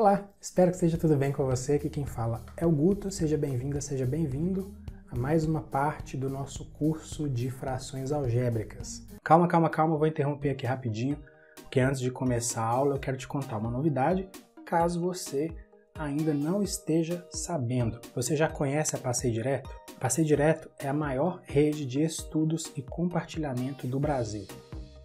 Olá, espero que esteja tudo bem com você. Aqui quem fala é o Guto. Seja bem-vinda, seja bem-vindo a mais uma parte do nosso curso de frações algébricas. Calma, calma, calma, vou interromper aqui rapidinho, porque antes de começar a aula eu quero te contar uma novidade, caso você ainda não esteja sabendo. Você já conhece a Passei Direto? Passei Direto é a maior rede de estudos e compartilhamento do Brasil.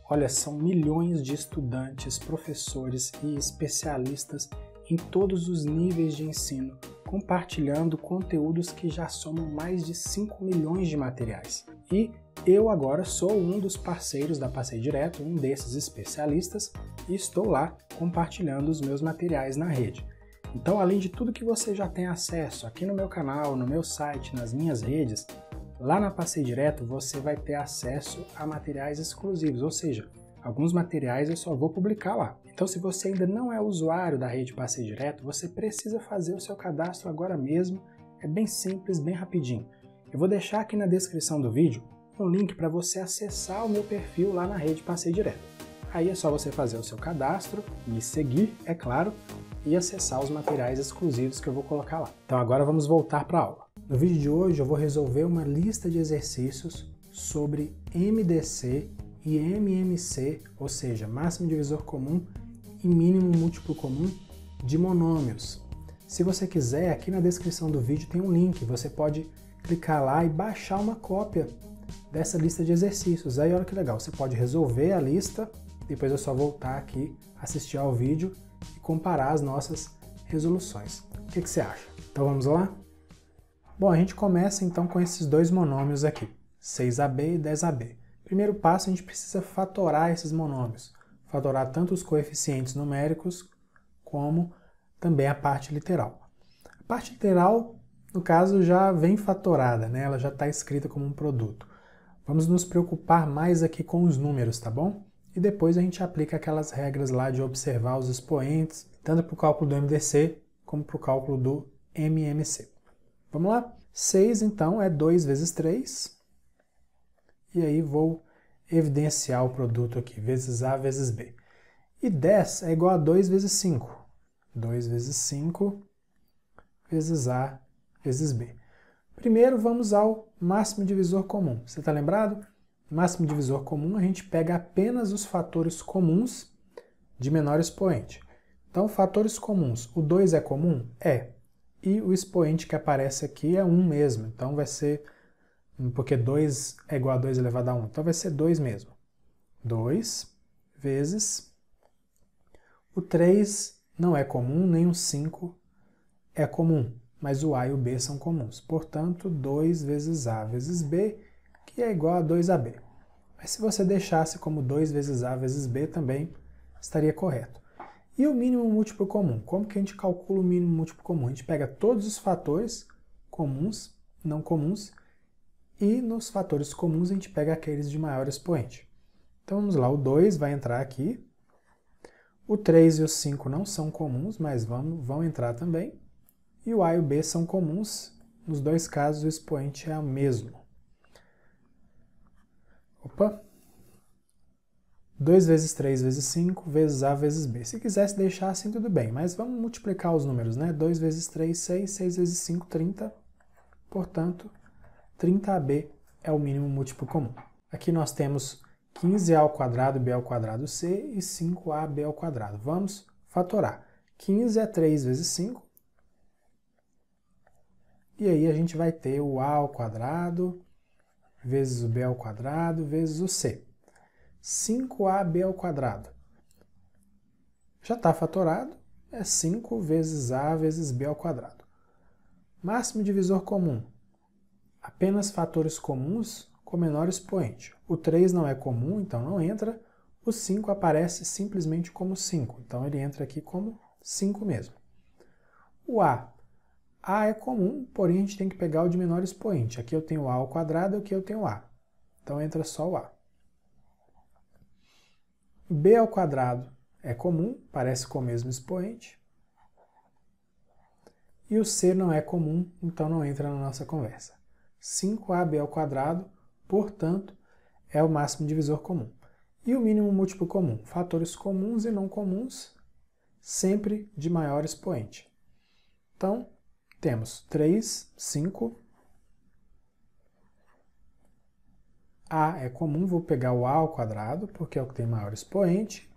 Olha, são milhões de estudantes, professores e especialistas em todos os níveis de ensino, compartilhando conteúdos que já somam mais de 5 milhões de materiais. E eu agora sou um dos parceiros da Passei Direto, um desses especialistas, e estou lá compartilhando os meus materiais na rede. Então, além de tudo que você já tem acesso aqui no meu canal, no meu site, nas minhas redes, lá na Passei Direto você vai ter acesso a materiais exclusivos, ou seja, Alguns materiais eu só vou publicar lá. Então, se você ainda não é usuário da rede Passeio Direto, você precisa fazer o seu cadastro agora mesmo. É bem simples, bem rapidinho. Eu vou deixar aqui na descrição do vídeo um link para você acessar o meu perfil lá na rede Passeio Direto. Aí é só você fazer o seu cadastro, me seguir, é claro, e acessar os materiais exclusivos que eu vou colocar lá. Então agora vamos voltar para a aula. No vídeo de hoje eu vou resolver uma lista de exercícios sobre MDC e MMC, ou seja, máximo divisor comum e mínimo múltiplo comum de monômios. Se você quiser, aqui na descrição do vídeo tem um link, você pode clicar lá e baixar uma cópia dessa lista de exercícios. Aí olha que legal, você pode resolver a lista, depois é só voltar aqui, assistir ao vídeo e comparar as nossas resoluções. O que, que você acha? Então vamos lá? Bom, a gente começa então com esses dois monômios aqui, 6AB e 10AB. Primeiro passo, a gente precisa fatorar esses monômios, fatorar tanto os coeficientes numéricos como também a parte literal. A parte literal, no caso, já vem fatorada, né? ela já está escrita como um produto. Vamos nos preocupar mais aqui com os números, tá bom? E depois a gente aplica aquelas regras lá de observar os expoentes, tanto para o cálculo do MDC como para o cálculo do MMC. Vamos lá? 6, então, é 2 vezes 3. E aí vou evidenciar o produto aqui, vezes A vezes B. E 10 é igual a 2 vezes 5. 2 vezes 5 vezes A vezes B. Primeiro vamos ao máximo divisor comum. Você está lembrado? Máximo divisor comum a gente pega apenas os fatores comuns de menor expoente. Então, fatores comuns. O 2 é comum? É. E o expoente que aparece aqui é 1 um mesmo. Então, vai ser porque 2 é igual a 2 elevado a 1. Então vai ser 2 mesmo. 2 vezes. O 3 não é comum, nem o 5 é comum. Mas o A e o B são comuns. Portanto, 2 vezes A vezes B, que é igual a 2AB. Mas se você deixasse como 2 vezes A vezes B, também estaria correto. E o mínimo múltiplo comum? Como que a gente calcula o mínimo múltiplo comum? A gente pega todos os fatores comuns, não comuns, e nos fatores comuns a gente pega aqueles de maior expoente. Então vamos lá, o 2 vai entrar aqui. O 3 e o 5 não são comuns, mas vão, vão entrar também. E o A e o B são comuns. Nos dois casos o expoente é o mesmo. Opa! 2 vezes 3 vezes 5 vezes A vezes B. Se quisesse deixar assim, tudo bem, mas vamos multiplicar os números, né? 2 vezes 3, 6, 6 vezes 5, 30. Portanto, 30b é o mínimo múltiplo comum. Aqui nós temos 15a ao quadrado b ao quadrado c e 5ab ao quadrado. Vamos fatorar. 15 é 3 vezes 5. E aí a gente vai ter o a ao quadrado vezes o b ao quadrado vezes o c. 5ab ao quadrado. Já está fatorado, é 5 vezes a vezes b ao quadrado. Máximo divisor comum, apenas fatores comuns com menor expoente. O 3 não é comum, então não entra. O 5 aparece simplesmente como 5, então ele entra aqui como 5 mesmo. O A. A é comum, porém a gente tem que pegar o de menor expoente. Aqui eu tenho A ao quadrado, aqui eu tenho A. Então entra só o A. B ao quadrado é comum, parece com o mesmo expoente. E o C não é comum, então não entra na nossa conversa. 5ab ao quadrado, portanto, é o máximo divisor comum. E o mínimo múltiplo comum, fatores comuns e não comuns, sempre de maior expoente. Então, temos 3, 5. A é comum, vou pegar o A ao quadrado, porque é o que tem maior expoente.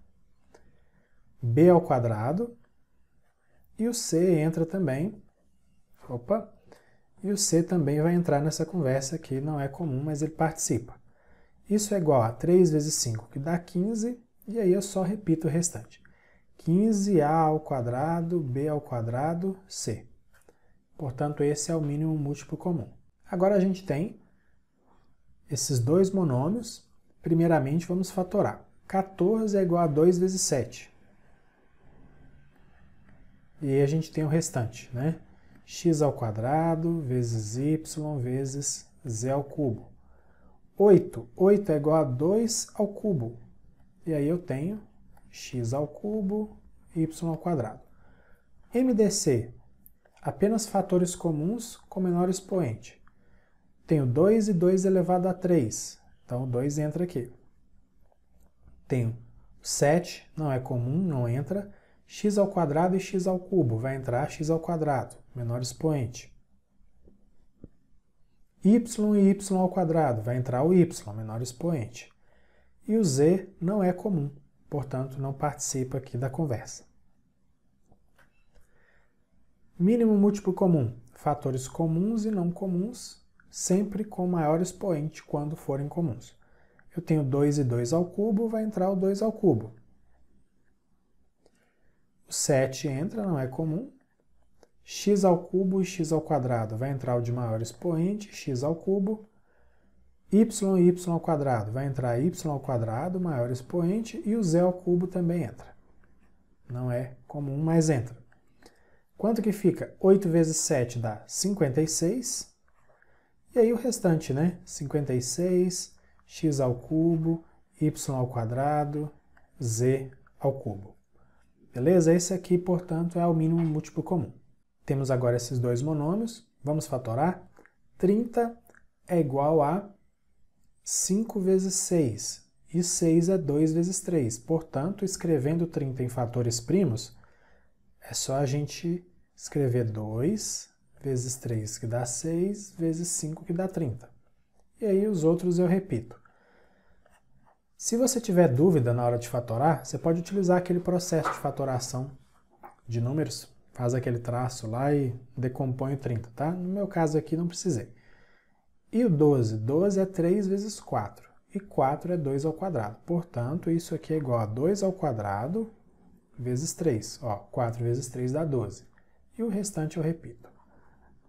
B ao quadrado. E o C entra também. Opa, e o C também vai entrar nessa conversa que não é comum, mas ele participa. Isso é igual a 3 vezes 5, que dá 15, e aí eu só repito o restante. 15a ao quadrado, b ao quadrado, c. Portanto, esse é o mínimo múltiplo comum. Agora a gente tem esses dois monômios. Primeiramente, vamos fatorar. 14 é igual a 2 vezes 7. E aí a gente tem o restante, né? x ao quadrado vezes y vezes z ao cubo. 8. 8 é igual a 2 ao cubo. E aí eu tenho x ao cubo, y ao quadrado. MDC. Apenas fatores comuns com menor expoente. Tenho 2 e 2 elevado a 3. Então 2 entra aqui. Tenho 7, não é comum, não entra. x ao quadrado e x ao cubo, vai entrar x ao quadrado menor expoente. y e y ao quadrado, vai entrar o y, menor expoente. E o z não é comum, portanto não participa aqui da conversa. Mínimo múltiplo comum, fatores comuns e não comuns, sempre com maior expoente quando forem comuns. Eu tenho 2 e 2 ao cubo, vai entrar o 2 ao cubo. O 7 entra, não é comum, x ao cubo e x ao quadrado vai entrar o de maior expoente, x ao cubo, y e y ao quadrado vai entrar y ao quadrado, maior expoente, e o z ao cubo também entra. Não é comum, mas entra. Quanto que fica? 8 vezes 7 dá 56. E aí o restante, né? 56, x ao cubo, y ao quadrado, z ao cubo. Beleza? Esse aqui, portanto, é o mínimo múltiplo comum. Temos agora esses dois monômios. Vamos fatorar? 30 é igual a 5 vezes 6, e 6 é 2 vezes 3. Portanto, escrevendo 30 em fatores primos, é só a gente escrever 2 vezes 3, que dá 6, vezes 5, que dá 30. E aí os outros eu repito. Se você tiver dúvida na hora de fatorar, você pode utilizar aquele processo de fatoração de números faz aquele traço lá e decompõe o 30, tá? No meu caso aqui não precisei. E o 12? 12 é 3 vezes 4, e 4 é 2 ao quadrado. Portanto, isso aqui é igual a 2 ao quadrado vezes 3. Ó, 4 vezes 3 dá 12. E o restante eu repito.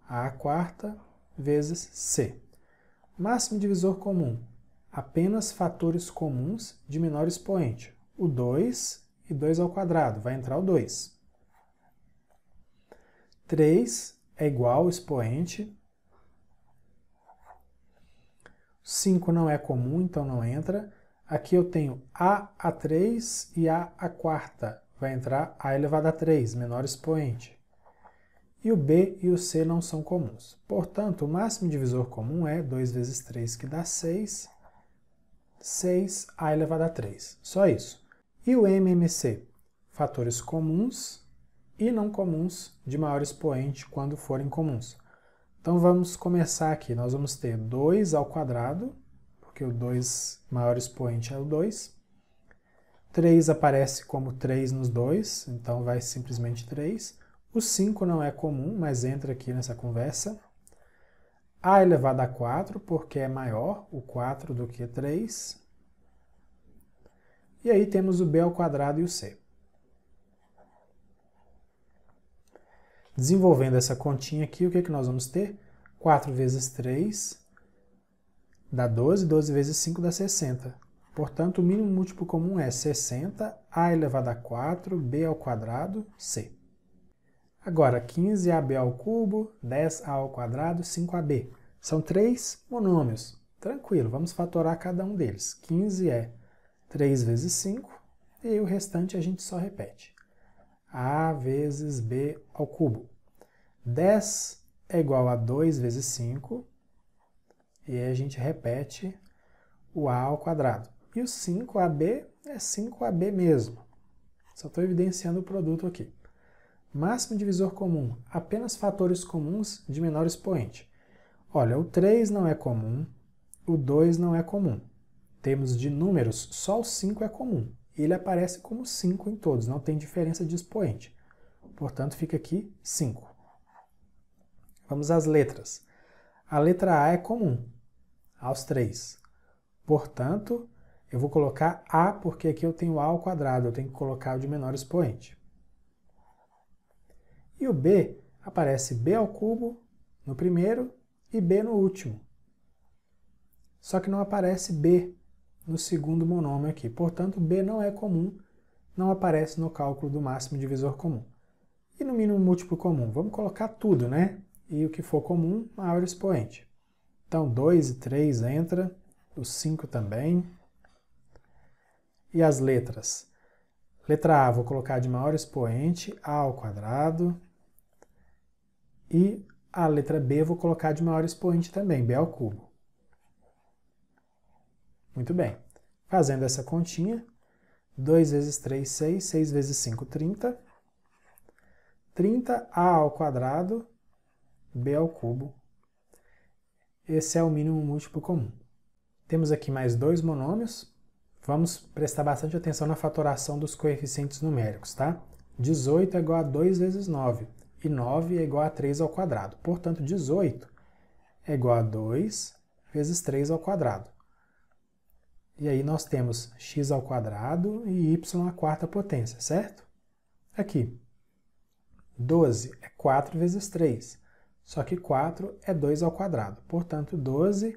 A quarta vezes C. Máximo divisor comum. Apenas fatores comuns de menor expoente. O 2 e 2 ao quadrado. Vai entrar o 2. 3 é igual ao expoente. 5 não é comum, então não entra. Aqui eu tenho a a 3 e a a quarta. Vai entrar a elevado a 3, menor expoente. E o b e o c não são comuns. Portanto, o máximo divisor comum é 2 vezes 3, que dá 6. 6 a elevado a 3. Só isso. E o MMC? Fatores comuns e não comuns de maior expoente quando forem comuns. Então vamos começar aqui. Nós vamos ter 2 ao quadrado, porque o 2 maior expoente é o 2. 3 aparece como 3 nos 2, então vai simplesmente 3. O 5 não é comum, mas entra aqui nessa conversa. A elevado a 4, porque é maior o 4 do que 3. E aí temos o b ao quadrado e o c. Desenvolvendo essa continha aqui, o que, é que nós vamos ter? 4 vezes 3 dá 12, 12 vezes 5 dá 60. Portanto, o mínimo múltiplo comum é 60, a elevado a 4, b ao quadrado, c. Agora, 15ab ao cubo, 10a ao quadrado, 5ab. São três monômios. Tranquilo, vamos fatorar cada um deles. 15 é 3 vezes 5, e o restante a gente só repete. a vezes b ao cubo. 10 é igual a 2 vezes 5, e aí a gente repete o a ao quadrado. E o 5ab é 5ab mesmo. Só estou evidenciando o produto aqui. Máximo divisor comum, apenas fatores comuns de menor expoente. Olha, o 3 não é comum, o 2 não é comum. Temos de números, só o 5 é comum. Ele aparece como 5 em todos, não tem diferença de expoente. Portanto, fica aqui 5. Vamos às letras. A letra A é comum aos três. Portanto, eu vou colocar A porque aqui eu tenho A ao quadrado, eu tenho que colocar o de menor expoente. E o B aparece B ao cubo no primeiro e B no último. Só que não aparece B no segundo monômio aqui. Portanto, B não é comum, não aparece no cálculo do máximo divisor comum. E no mínimo múltiplo comum? Vamos colocar tudo, né? e o que for comum abre o expoente. Então 2 e 3 entra, o 5 também. E as letras? Letra A vou colocar de maior expoente, A ao quadrado. E a letra B vou colocar de maior expoente também, B ao cubo. Muito bem. Fazendo essa continha, 2 vezes 3, 6, 6 vezes 5, 30. 30 a ao quadrado b ao cubo. Esse é o mínimo múltiplo comum. Temos aqui mais dois monômios. Vamos prestar bastante atenção na fatoração dos coeficientes numéricos, tá? 18 é igual a 2 vezes 9, e 9 é igual a 3 ao quadrado. Portanto, 18 é igual a 2 vezes 3 ao quadrado. E aí nós temos x ao quadrado e y à quarta potência, certo? Aqui, 12 é 4 vezes 3. Só que 4 é 2 ao quadrado. Portanto, 12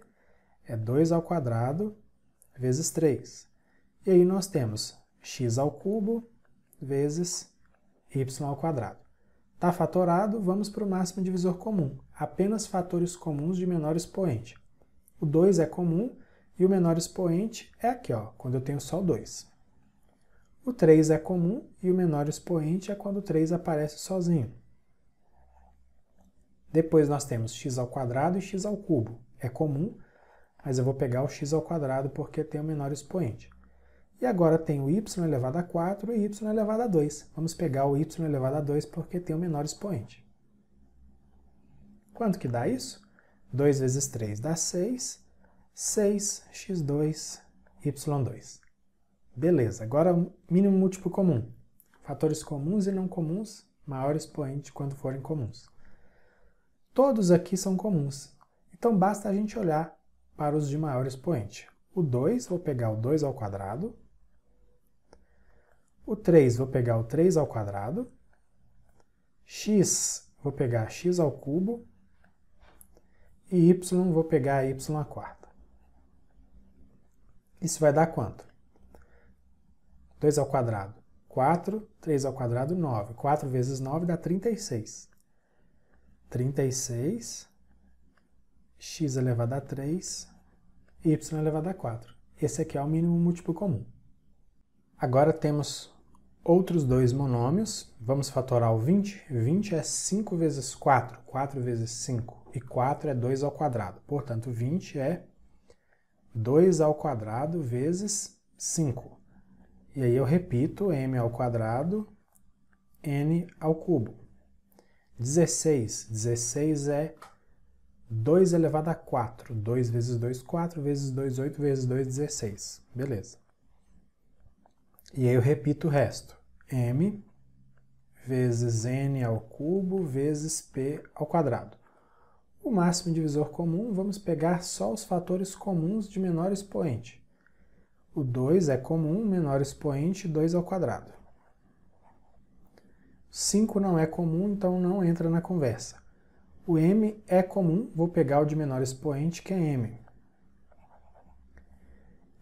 é 2 ao quadrado vezes 3. E aí nós temos x ao cubo vezes y ao quadrado. Está fatorado, vamos para o máximo divisor comum. Apenas fatores comuns de menor expoente. O 2 é comum e o menor expoente é aqui, ó, quando eu tenho só o 2. O 3 é comum e o menor expoente é quando o 3 aparece sozinho. Depois nós temos x ao quadrado e x ao cubo. É comum, mas eu vou pegar o x ao quadrado porque tem o menor expoente. E agora tem o y elevado a 4 e y elevado a 2. Vamos pegar o y elevado a 2 porque tem o menor expoente. Quanto que dá isso? 2 vezes 3 dá 6. 6, x2, y2. Beleza, agora mínimo múltiplo comum. Fatores comuns e não comuns, maior expoente quando forem comuns. Todos aqui são comuns, então basta a gente olhar para os de maior expoente. O 2, vou pegar o 2 ao quadrado. O 3, vou pegar o 3 ao quadrado. x, vou pegar x ao cubo. E y, vou pegar y à quarta. Isso vai dar quanto? 2 ao quadrado, 4. 3 ao quadrado, 9. 4 vezes 9 dá 36. 36, x elevado a 3, y elevado a 4. Esse aqui é o mínimo múltiplo comum. Agora temos outros dois monômios. Vamos fatorar o 20. 20 é 5 vezes 4, 4 vezes 5, e 4 é 2 ao quadrado. Portanto, 20 é 2 ao quadrado vezes 5. E aí eu repito m ao quadrado, n ao cubo. 16. 16 é 2 elevado a 4. 2 vezes 2, 4, vezes 2, 8, vezes 2, 16. Beleza. E aí eu repito o resto. m vezes n ao cubo vezes p ao quadrado. O máximo divisor comum, vamos pegar só os fatores comuns de menor expoente. O 2 é comum, menor expoente, 2 ao quadrado. 5 não é comum, então não entra na conversa. O m é comum, vou pegar o de menor expoente, que é m.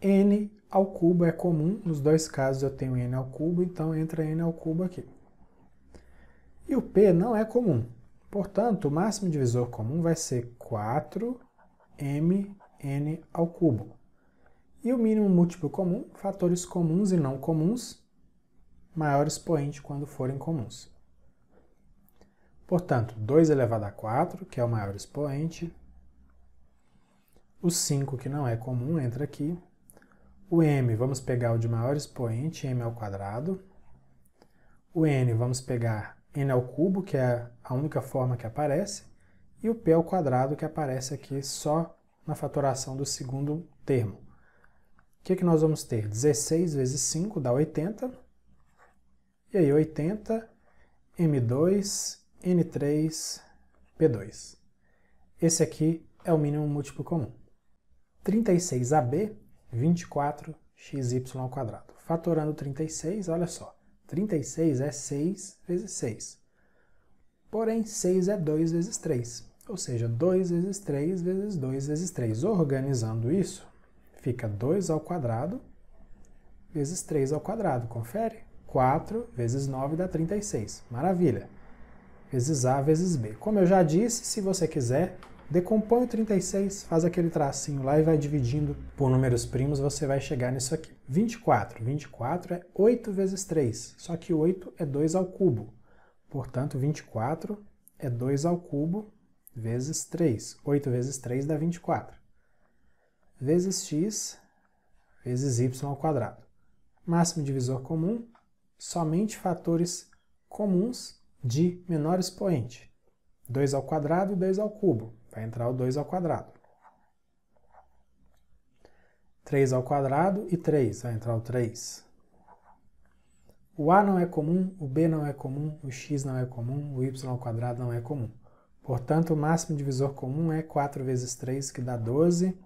n ao cubo é comum, nos dois casos eu tenho n ao cubo, então entra n ao cubo aqui. E o p não é comum, portanto o máximo divisor comum vai ser 4mn ao cubo. E o mínimo múltiplo comum, fatores comuns e não comuns, maior expoente quando forem comuns. Portanto, 2 elevado a 4, que é o maior expoente, o 5, que não é comum, entra aqui. O m, vamos pegar o de maior expoente, m ao quadrado. O n, vamos pegar n ao cubo, que é a única forma que aparece. E o p ao quadrado, que aparece aqui só na fatoração do segundo termo. O que, é que nós vamos ter? 16 vezes 5 dá 80 e aí, 80, M2, N3, P2. Esse aqui é o mínimo múltiplo comum. 36AB, 24, XY Fatorando 36, olha só, 36 é 6 vezes 6. Porém, 6 é 2 vezes 3, ou seja, 2 vezes 3 vezes 2 vezes 3. Organizando isso, fica 2 ao quadrado vezes 3 ao quadrado, confere? 4 vezes 9 dá 36. Maravilha! Vezes A vezes B. Como eu já disse, se você quiser, decompõe o 36, faz aquele tracinho lá e vai dividindo por números primos, você vai chegar nisso aqui. 24. 24 é 8 vezes 3, só que 8 é 2 ao cubo. Portanto, 24 é 2 ao cubo vezes 3. 8 vezes 3 dá 24. Vezes x vezes y ao quadrado. Máximo divisor comum, somente fatores comuns de menor expoente. 2 ao quadrado e 2 ao cubo. Vai entrar o 2 ao quadrado. 3 ao quadrado e 3. Vai entrar o 3. O A não é comum, o B não é comum, o X não é comum, o Y ao quadrado não é comum. Portanto, o máximo divisor comum é 4 vezes 3, que dá 12.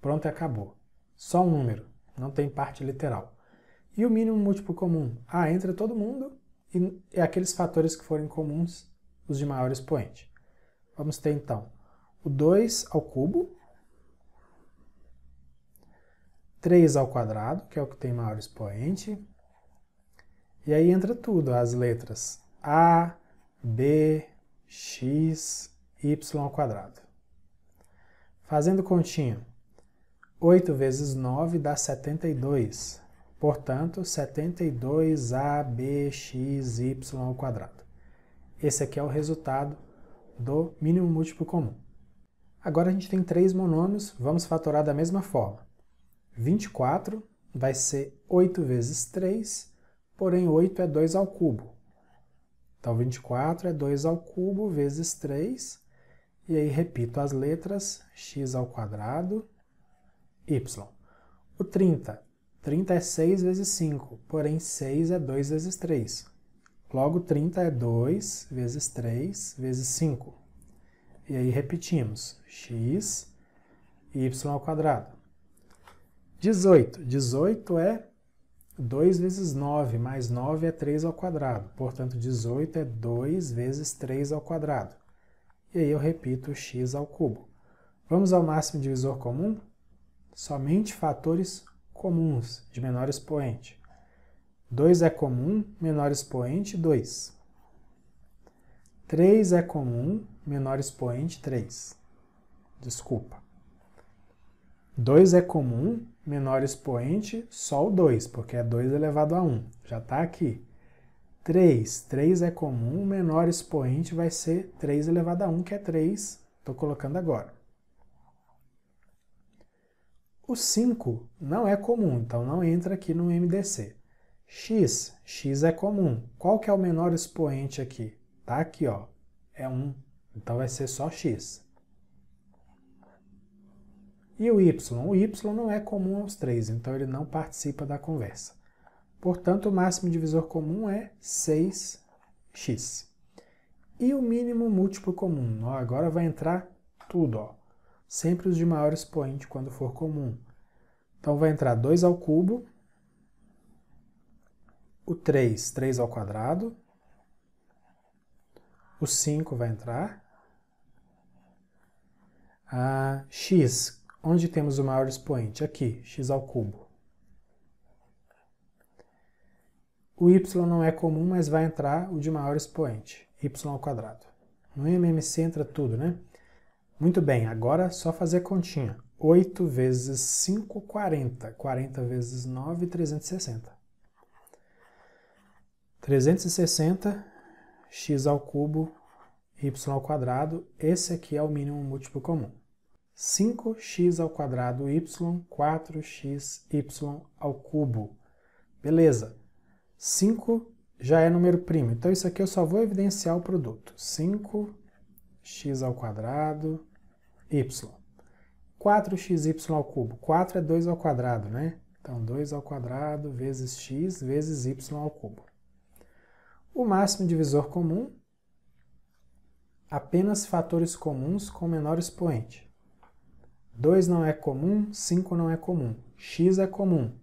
Pronto, e acabou. Só um número, não tem parte literal. E o mínimo múltiplo comum? Ah, entra todo mundo e é aqueles fatores que forem comuns, os de maior expoente. Vamos ter então o 2 ao cubo, 3 ao quadrado, que é o que tem maior expoente, e aí entra tudo, as letras A, B, X, Y ao quadrado. Fazendo continha, 8 vezes 9 dá 72. Portanto, 72 quadrado. Esse aqui é o resultado do mínimo múltiplo comum. Agora a gente tem três monômios, vamos fatorar da mesma forma. 24 vai ser 8 vezes 3, porém 8 é 2 ao cubo. Então 24 é 2 ao cubo vezes 3, e aí repito as letras x ao quadrado, y. O 30 30 é 6 vezes 5, porém 6 é 2 vezes 3. Logo, 30 é 2 vezes 3 vezes 5. E aí repetimos, x, e y ao quadrado. 18. 18 é 2 vezes 9, mais 9 é 3 ao quadrado. Portanto, 18 é 2 vezes 3 ao quadrado. E aí eu repito x ao cubo. Vamos ao máximo divisor comum? Somente fatores comuns de menor expoente. 2 é comum, menor expoente 2. 3 é comum, menor expoente 3. Desculpa. 2 é comum, menor expoente, só o 2, porque é 2 elevado a 1. Já está aqui. 3, 3 é comum, menor expoente vai ser 3 elevado a 1, que é 3, estou colocando agora. O 5 não é comum, então não entra aqui no MDC. X, X é comum. Qual que é o menor expoente aqui? Tá aqui, ó. É 1. Um. Então vai ser só X. E o Y? O Y não é comum aos três, então ele não participa da conversa. Portanto, o máximo divisor comum é 6x. E o mínimo múltiplo comum? Ó, agora vai entrar tudo. Ó sempre os de maior expoente quando for comum. Então vai entrar 2 ao cubo, o 3, 3 ao quadrado, o 5 vai entrar, a x, onde temos o maior expoente? Aqui, x ao cubo. O y não é comum, mas vai entrar o de maior expoente, y ao quadrado. No MMC entra tudo, né? Muito bem, agora é só fazer a continha. 8 vezes 5, 40. 40 vezes 9, 360. 360 x ao cubo y ao quadrado, esse aqui é o mínimo múltiplo comum. 5x ao quadrado y, 4xy ao cubo. Beleza. 5 já é número primo, então isso aqui eu só vou evidenciar o produto. 5 x ao quadrado, y. 4xy ao cubo. 4 é 2 ao quadrado, né? Então, 2 ao quadrado vezes x vezes y ao cubo. O máximo divisor comum, apenas fatores comuns com menor expoente. 2 não é comum, 5 não é comum, x é comum.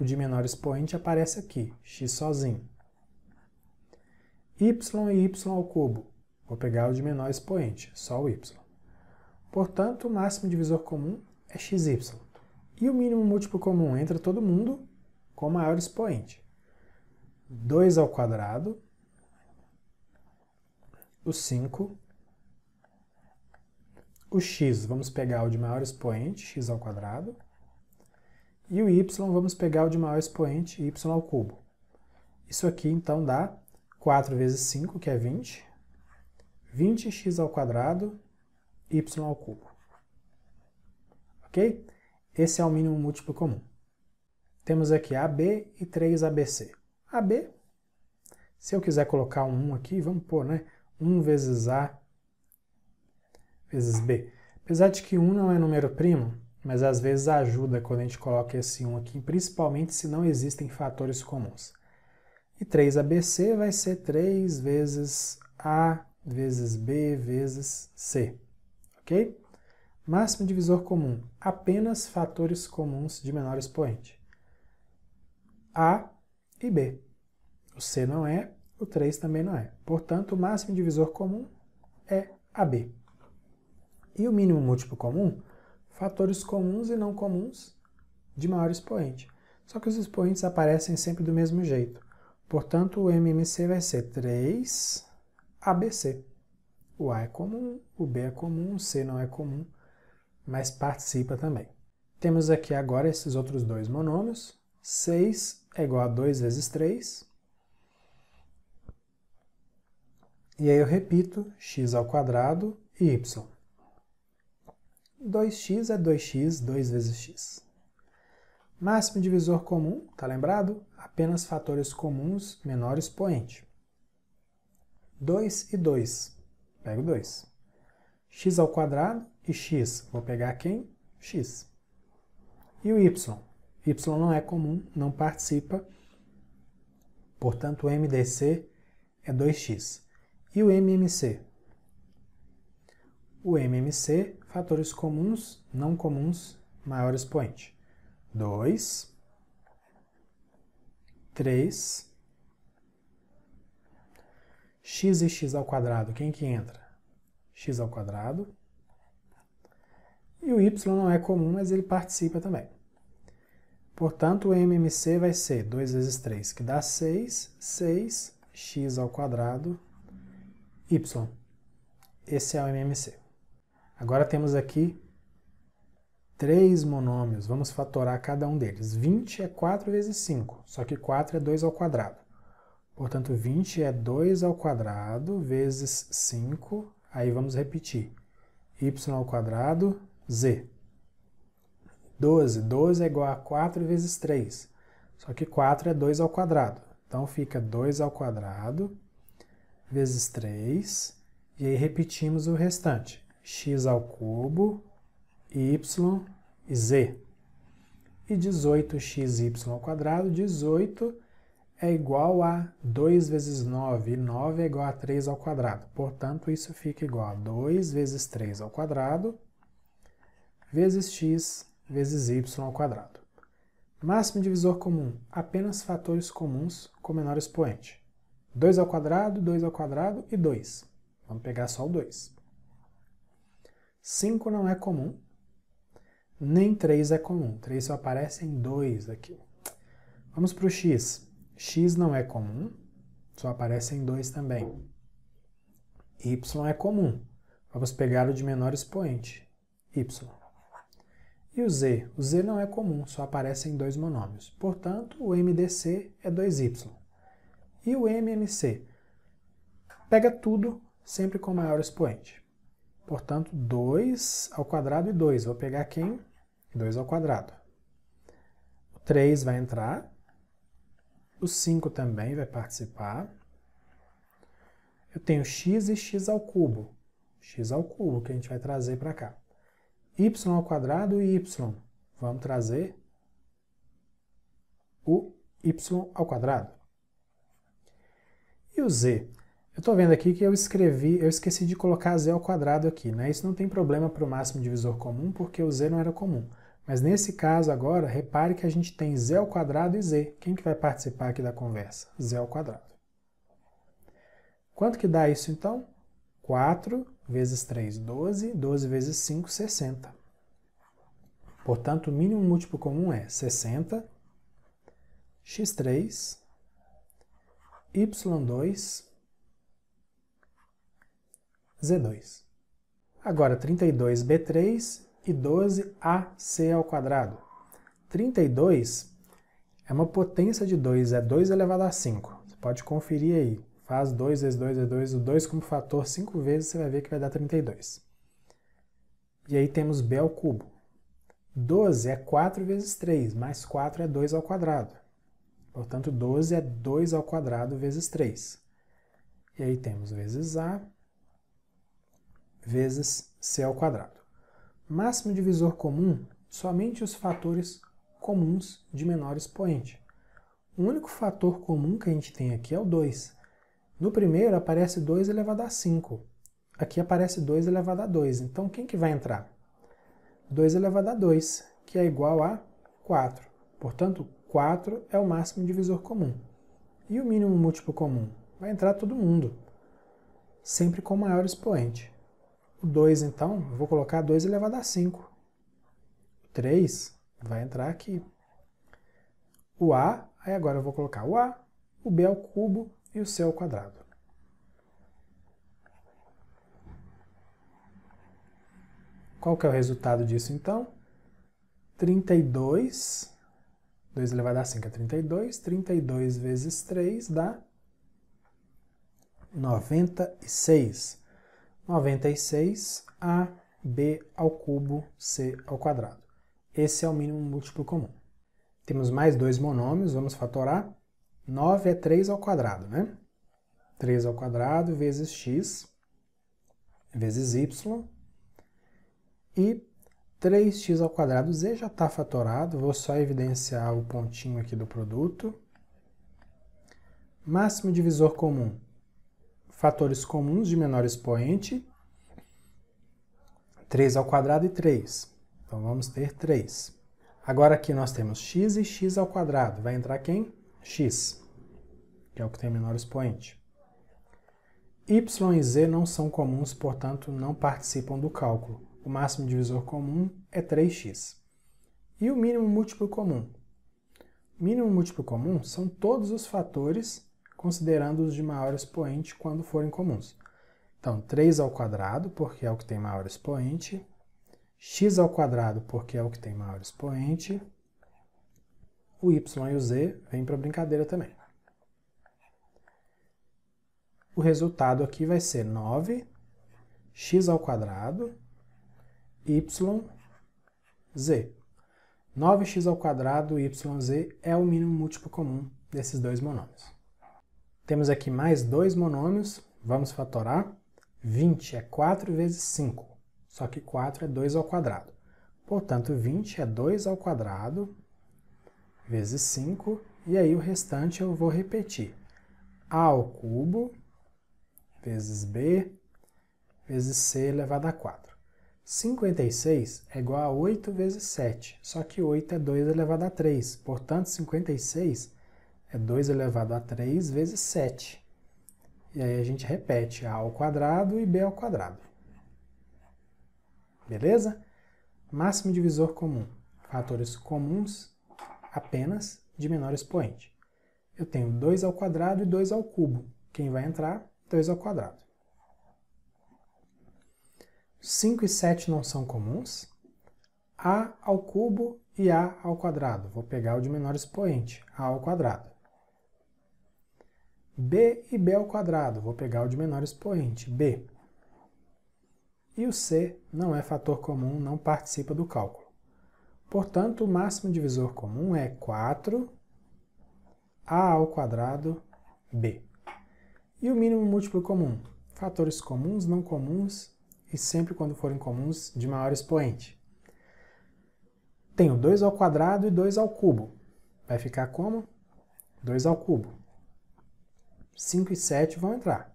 O de menor expoente aparece aqui, x sozinho. y e y ao cubo. Vou pegar o de menor expoente, só o y. Portanto, o máximo divisor comum é xy. E o mínimo múltiplo comum entra todo mundo com maior expoente. 2 ao quadrado, o 5, o x vamos pegar o de maior expoente, x ao quadrado, e o y vamos pegar o de maior expoente, y ao cubo. Isso aqui então dá 4 vezes 5, que é 20, 20x ao quadrado y ao cubo. Ok? Esse é o mínimo múltiplo comum. Temos aqui AB e 3ABC. AB, se eu quiser colocar um 1 aqui, vamos pôr, né? 1 vezes A vezes B. Apesar de que 1 não é número primo, mas às vezes ajuda quando a gente coloca esse 1 aqui, principalmente se não existem fatores comuns. E 3ABC vai ser 3 vezes A vezes B vezes C, ok? Máximo divisor comum, apenas fatores comuns de menor expoente. A e B. O C não é, o 3 também não é. Portanto, o máximo divisor comum é AB. E o mínimo múltiplo comum, fatores comuns e não comuns de maior expoente. Só que os expoentes aparecem sempre do mesmo jeito. Portanto, o MMC vai ser 3 ABC. O A é comum, o B é comum, o C não é comum, mas participa também. Temos aqui agora esses outros dois monômios. 6 é igual a 2 vezes 3. E aí eu repito, x ao quadrado e y. 2x é 2x, 2 vezes x. Máximo divisor comum, tá lembrado? Apenas fatores comuns menor expoente. 2 e 2. Pego 2. x ao quadrado e x, vou pegar quem? x. E o y? y não é comum, não participa, portanto o MDC é 2x. E o MMC? O MMC, fatores comuns, não comuns, maior expoente. 2, 3, x e x ao quadrado, quem que entra? x ao quadrado. E o y não é comum, mas ele participa também. Portanto, o MMC vai ser 2 vezes 3, que dá 6, 6, x ao quadrado, y. Esse é o MMC. Agora temos aqui três monômios, vamos fatorar cada um deles. 20 é 4 vezes 5, só que 4 é 2 ao quadrado. Portanto, 20 é 2 ao quadrado vezes 5, aí vamos repetir. y ao quadrado, z. 12, 12 é igual a 4 vezes 3, só que 4 é 2 ao quadrado. Então fica 2 ao quadrado vezes 3, e aí repetimos o restante. x ao cubo, y e z. E 18xy ao quadrado, 18 é igual a 2 vezes 9, e 9 é igual a 3 ao quadrado. Portanto, isso fica igual a 2 vezes 3 ao quadrado, vezes x, vezes y ao quadrado. Máximo divisor comum, apenas fatores comuns com menor expoente. 2 ao quadrado, 2 ao quadrado e 2. Vamos pegar só o 2. 5 não é comum, nem 3 é comum. 3 só aparece em 2 aqui. Vamos para o x. X não é comum, só aparecem dois também. Y é comum. Vamos pegar o de menor expoente, Y. E o Z? O Z não é comum, só aparecem dois monômios. Portanto, o MDC é 2Y. E o MMC? Pega tudo sempre com maior expoente. Portanto, 2 ao quadrado e 2. Vou pegar quem? 2 ao quadrado. O 3 vai entrar, o 5 também vai participar. Eu tenho x e x ao cubo. x ao cubo que a gente vai trazer para cá. y ao quadrado e y. Vamos trazer o y ao quadrado. E o z? Eu estou vendo aqui que eu escrevi, eu esqueci de colocar z ao quadrado aqui, né? Isso não tem problema para o máximo divisor comum, porque o z não era comum. Mas nesse caso agora, repare que a gente tem z ao quadrado e z. Quem que vai participar aqui da conversa? z ao quadrado. Quanto que dá isso então? 4 vezes 3, 12. 12 vezes 5, 60. Portanto, o mínimo múltiplo comum é 60, x3, y2, z2. Agora, 32b3 e 12ac ao quadrado. 32 é uma potência de 2, é 2 elevado a 5. Você pode conferir aí. Faz 2 vezes 2 vezes 2, o 2 como fator 5 vezes, você vai ver que vai dar 32. E aí temos b ao cubo. 12 é 4 vezes 3, mais 4 é 2 ao quadrado. Portanto, 12 é 2 ao quadrado vezes 3. E aí temos vezes a vezes c ao quadrado. Máximo divisor comum, somente os fatores comuns de menor expoente. O único fator comum que a gente tem aqui é o 2. No primeiro aparece 2 elevado a 5. Aqui aparece 2 elevado a 2. Então quem que vai entrar? 2 elevado a 2, que é igual a 4. Portanto, 4 é o máximo divisor comum. E o mínimo múltiplo comum? Vai entrar todo mundo, sempre com maior expoente. O 2, então, eu vou colocar 2 elevado a 5. O 3 vai entrar aqui. O A, aí agora eu vou colocar o A, o B ao é cubo e o C ao é quadrado. Qual que é o resultado disso, então? 32, 2 elevado a 5 é 32, 32 vezes 3 dá 96. 96 a b ao cubo c ao quadrado. Esse é o mínimo múltiplo comum. Temos mais dois monômios, vamos fatorar. 9 é 3 ao quadrado, né? 3 ao quadrado vezes x vezes y. E 3x ao quadrado z já está fatorado, vou só evidenciar o pontinho aqui do produto. Máximo divisor comum, fatores comuns de menor expoente, 3 ao quadrado e 3. Então vamos ter 3. Agora aqui nós temos x e x ao quadrado. Vai entrar quem? x, que é o que tem menor expoente. y e z não são comuns, portanto não participam do cálculo. O máximo divisor comum é 3x. E o mínimo múltiplo comum? O mínimo múltiplo comum são todos os fatores considerando-os de maior expoente quando forem comuns. Então, 3 ao quadrado, porque é o que tem maior expoente, x ao quadrado, porque é o que tem maior expoente, o y e o z vêm para a brincadeira também. O resultado aqui vai ser 9 x ao quadrado y z. 9x ao quadrado yz é o mínimo múltiplo comum desses dois monômios. Temos aqui mais dois monômios, vamos fatorar. 20 é 4 vezes 5, só que 4 é 2 ao quadrado. Portanto, 20 é 2 ao quadrado vezes 5, e aí o restante eu vou repetir. A ao cubo vezes B vezes C elevado a 4. 56 é igual a 8 vezes 7, só que 8 é 2 elevado a 3, portanto 56 é 2 elevado a 3 vezes 7. E aí a gente repete A ao quadrado e B ao quadrado. Beleza? Máximo divisor comum. Fatores comuns apenas de menor expoente. Eu tenho 2 ao quadrado e 2 ao cubo. Quem vai entrar? 2 ao quadrado. 5 e 7 não são comuns. A ao cubo e A ao quadrado. Vou pegar o de menor expoente, A ao quadrado b e b ao quadrado, vou pegar o de menor expoente, b. E o c não é fator comum, não participa do cálculo. Portanto, o máximo divisor comum é 4 a ao quadrado b. E o mínimo múltiplo comum? Fatores comuns, não comuns e sempre quando forem comuns de maior expoente. Tenho 2 ao quadrado e 2 ao cubo. Vai ficar como? 2 ao cubo. 5 e 7 vão entrar.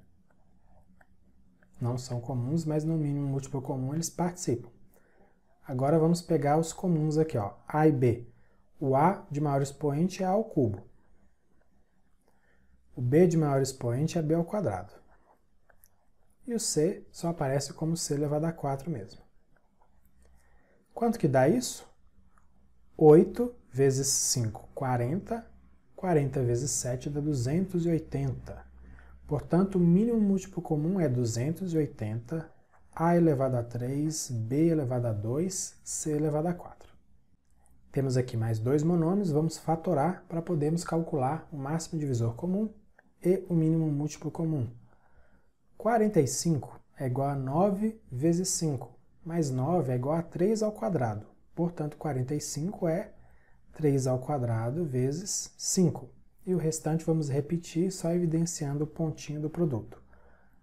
Não são comuns, mas no mínimo múltiplo comum eles participam. Agora vamos pegar os comuns aqui, ó, A e B. O A de maior expoente é A ao cubo. O B de maior expoente é B ao quadrado. E o C só aparece como C elevado a 4 mesmo. Quanto que dá isso? 8 vezes 5, 40, 40 vezes 7 dá 280. Portanto, o mínimo múltiplo comum é 280 a elevado a 3, b elevado a 2, c elevado a 4. Temos aqui mais dois monômios, vamos fatorar para podermos calcular o máximo divisor comum e o mínimo múltiplo comum. 45 é igual a 9 vezes 5, mais 9 é igual a 3 ao quadrado. Portanto, 45 é 3 ao quadrado vezes 5. E o restante vamos repetir só evidenciando o pontinho do produto.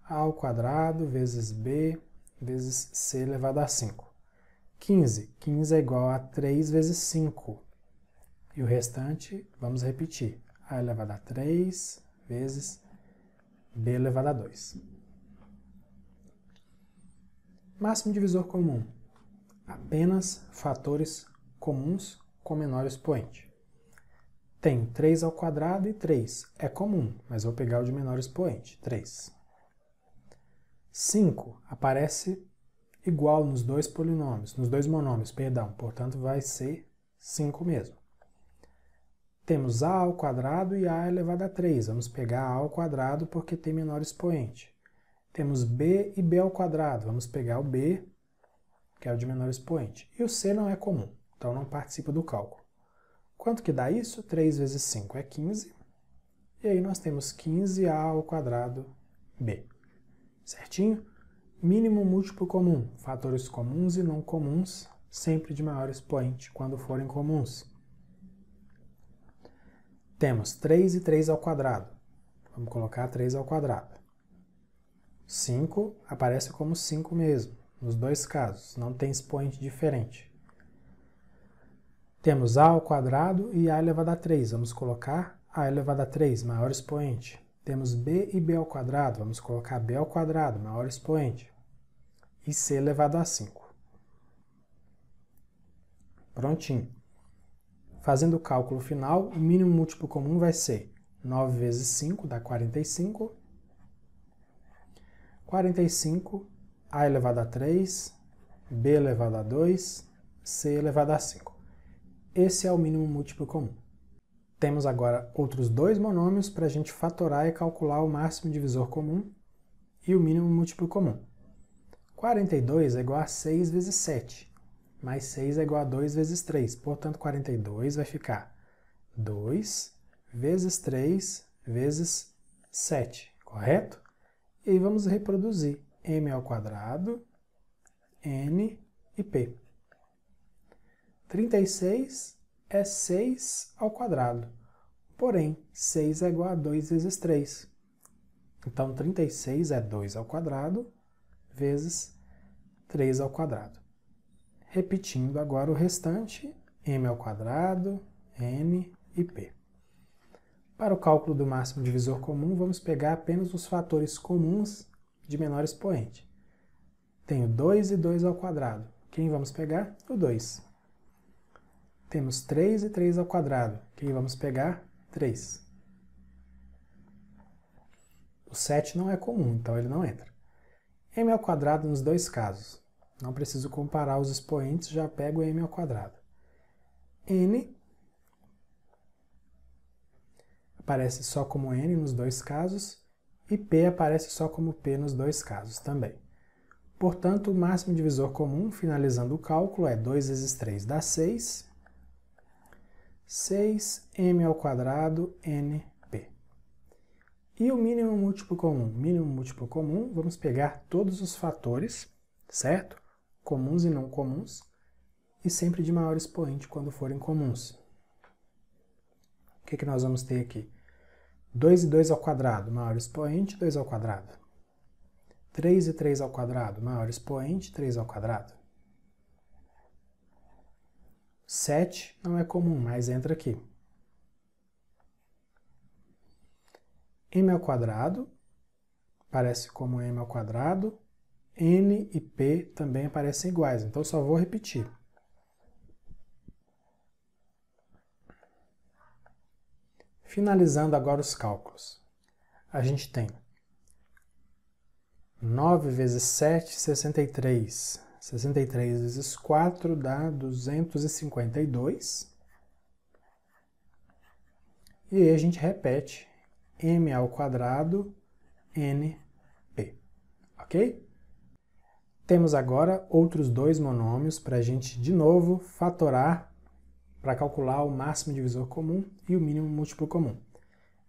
A ao quadrado vezes b vezes c elevado a 5. 15. 15 é igual a 3 vezes 5. E o restante vamos repetir. a elevado a 3 vezes b elevado a 2. Máximo divisor comum. Apenas fatores comuns com menor expoente. Tem 3 ao quadrado e 3. É comum, mas vou pegar o de menor expoente, 3. 5 aparece igual nos dois polinômios, nos dois monômios, perdão, portanto vai ser 5 mesmo. Temos a ao quadrado e a elevado a 3. Vamos pegar a ao quadrado porque tem menor expoente. Temos b e b ao quadrado. Vamos pegar o b, que é o de menor expoente. E o c não é comum então não participa do cálculo. Quanto que dá isso? 3 vezes 5 é 15. E aí nós temos 15a ao quadrado b. Certinho? Mínimo múltiplo comum. Fatores comuns e não comuns, sempre de maior expoente quando forem comuns. Temos 3 e 3 ao quadrado. Vamos colocar 3 ao quadrado. 5 aparece como 5 mesmo, nos dois casos, não tem expoente diferente. Temos a ao quadrado e a elevado a 3. Vamos colocar a elevado a 3, maior expoente. Temos b e b ao quadrado. Vamos colocar b ao quadrado, maior expoente. E c elevado a 5. Prontinho. Fazendo o cálculo final, o mínimo múltiplo comum vai ser 9 vezes 5 dá 45. 45, a elevado a 3, b elevado a 2, c elevado a 5. Esse é o mínimo múltiplo comum. Temos agora outros dois monômios para a gente fatorar e calcular o máximo divisor comum e o mínimo múltiplo comum. 42 é igual a 6 vezes 7, mais 6 é igual a 2 vezes 3. Portanto, 42 vai ficar 2 vezes 3 vezes 7, correto? E vamos reproduzir m ao quadrado, n e p. 36 é 6 ao quadrado. Porém, 6 é igual a 2 vezes 3. Então, 36 é 2 ao quadrado vezes 3 ao quadrado. Repetindo agora o restante, m ao quadrado, n e p. Para o cálculo do máximo divisor comum, vamos pegar apenas os fatores comuns de menor expoente. Tenho 2 e 2 ao quadrado. Quem vamos pegar? O 2. Temos 3 e 3 ao quadrado, que vamos pegar 3. O 7 não é comum, então ele não entra. m ao quadrado nos dois casos. Não preciso comparar os expoentes, já pego m ao quadrado. n aparece só como n nos dois casos e p aparece só como p nos dois casos também. Portanto, o máximo divisor comum, finalizando o cálculo, é 2 vezes 3 dá 6, 6m² np. E o mínimo múltiplo comum? Mínimo múltiplo comum, vamos pegar todos os fatores, certo? Comuns e não comuns, e sempre de maior expoente quando forem comuns. O que, que nós vamos ter aqui? 2 e 2 ao quadrado, maior expoente, 2 ao quadrado. 3 e 3 ao quadrado, maior expoente, 3 ao quadrado. 7 não é comum, mas entra aqui. m ao quadrado parece como m ao quadrado, n e p também parecem iguais, então só vou repetir. Finalizando agora os cálculos. A gente tem 9 vezes 7, 63. 63 vezes 4 dá 252. E aí a gente repete m ao quadrado np, ok? Temos agora outros dois monômios para a gente, de novo, fatorar para calcular o máximo divisor comum e o mínimo múltiplo comum.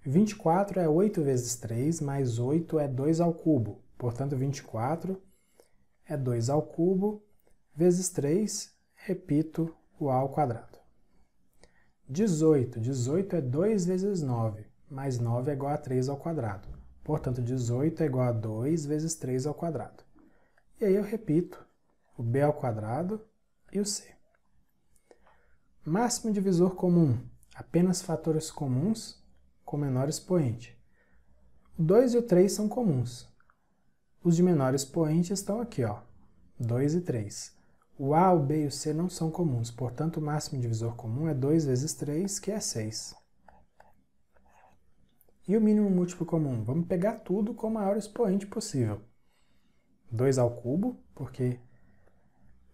24 é 8 vezes 3, mais 8 é 2 ao cubo, portanto 24 é 2 ao cubo vezes 3, repito o a ao quadrado. 18. 18 é 2 vezes 9, mais 9 é igual a 3 ao quadrado. Portanto, 18 é igual a 2 vezes 3 ao quadrado. E aí eu repito o b ao quadrado e o c. Máximo divisor comum. Apenas fatores comuns com menor expoente. O 2 e o 3 são comuns. Os de menor expoente estão aqui, ó, 2 e 3. O A, o B e o C não são comuns, portanto o máximo divisor comum é 2 vezes 3, que é 6. E o mínimo múltiplo comum? Vamos pegar tudo com o maior expoente possível. 2 ao cubo, porque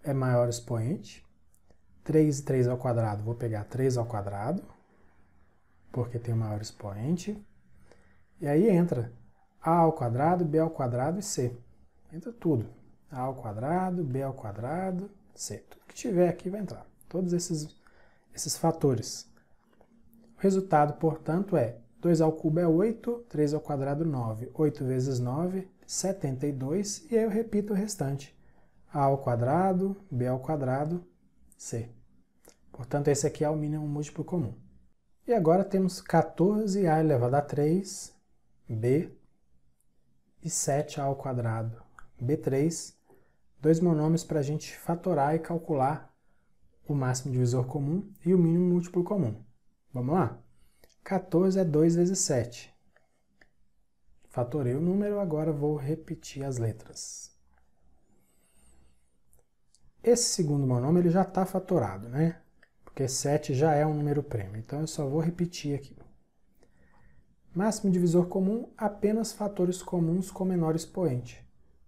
é maior expoente. 3 e 3 ao quadrado, vou pegar 3 ao quadrado, porque tem o maior expoente. E aí entra a ao quadrado, B ao quadrado e C. Entra tudo. A ao quadrado, B ao quadrado, C. Tudo que tiver aqui vai entrar. Todos esses, esses fatores. O resultado, portanto, é 2 ao cubo é 8, 3 ao quadrado 9. 8 vezes 9, 72. E aí eu repito o restante. A ao quadrado, B ao quadrado, C. Portanto, esse aqui é o mínimo múltiplo comum. E agora temos 14a elevado a 3, B e 7 ao quadrado. B3, dois monômios para a gente fatorar e calcular o máximo divisor comum e o mínimo múltiplo comum. Vamos lá? 14 é 2 vezes 7. Fatorei o número, agora vou repetir as letras. Esse segundo monômio ele já está fatorado, né? Porque 7 já é um número prêmio, então eu só vou repetir aqui. Máximo divisor comum, apenas fatores comuns com menor expoente.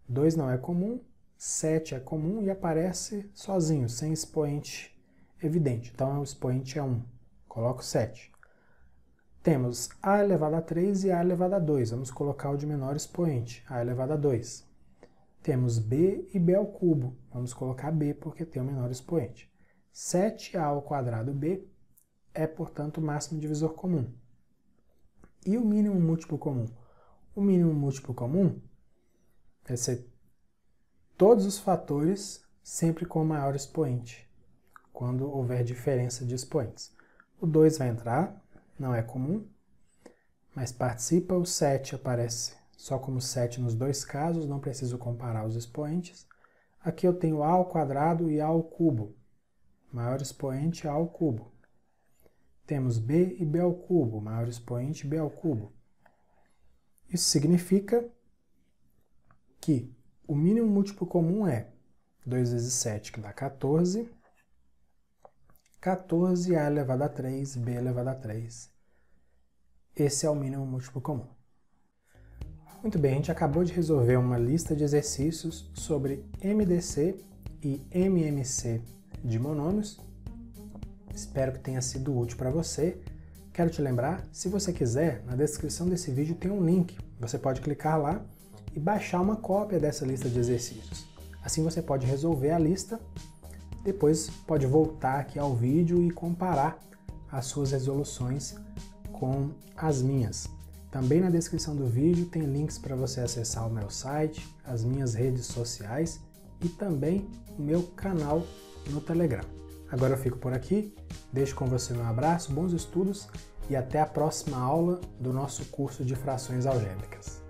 2 não é comum, 7 é comum e aparece sozinho, sem expoente evidente. Então o expoente é 1. Coloco 7. Temos a elevado a 3 e a elevado a 2. Vamos colocar o de menor expoente, a elevado a 2. Temos b e b ao cubo. Vamos colocar b porque tem o menor expoente. 7a ao quadrado b é, portanto, o máximo divisor comum. E o mínimo múltiplo comum? O mínimo múltiplo comum vai é ser todos os fatores sempre com o maior expoente, quando houver diferença de expoentes. O 2 vai entrar, não é comum, mas participa, o 7 aparece só como 7 nos dois casos, não preciso comparar os expoentes. Aqui eu tenho a ao quadrado e a ao cubo, maior expoente a ao cubo. Temos b e b ao cubo, maior expoente b ao cubo. Isso significa que o mínimo múltiplo comum é 2 vezes 7, que dá 14. 14 a elevado a 3, b elevado a 3. Esse é o mínimo múltiplo comum. Muito bem, a gente acabou de resolver uma lista de exercícios sobre MDC e MMC de monômios Espero que tenha sido útil para você. Quero te lembrar, se você quiser, na descrição desse vídeo tem um link. Você pode clicar lá e baixar uma cópia dessa lista de exercícios. Assim você pode resolver a lista, depois pode voltar aqui ao vídeo e comparar as suas resoluções com as minhas. Também na descrição do vídeo tem links para você acessar o meu site, as minhas redes sociais e também o meu canal no Telegram. Agora eu fico por aqui, deixo com você um abraço, bons estudos e até a próxima aula do nosso curso de frações algébricas.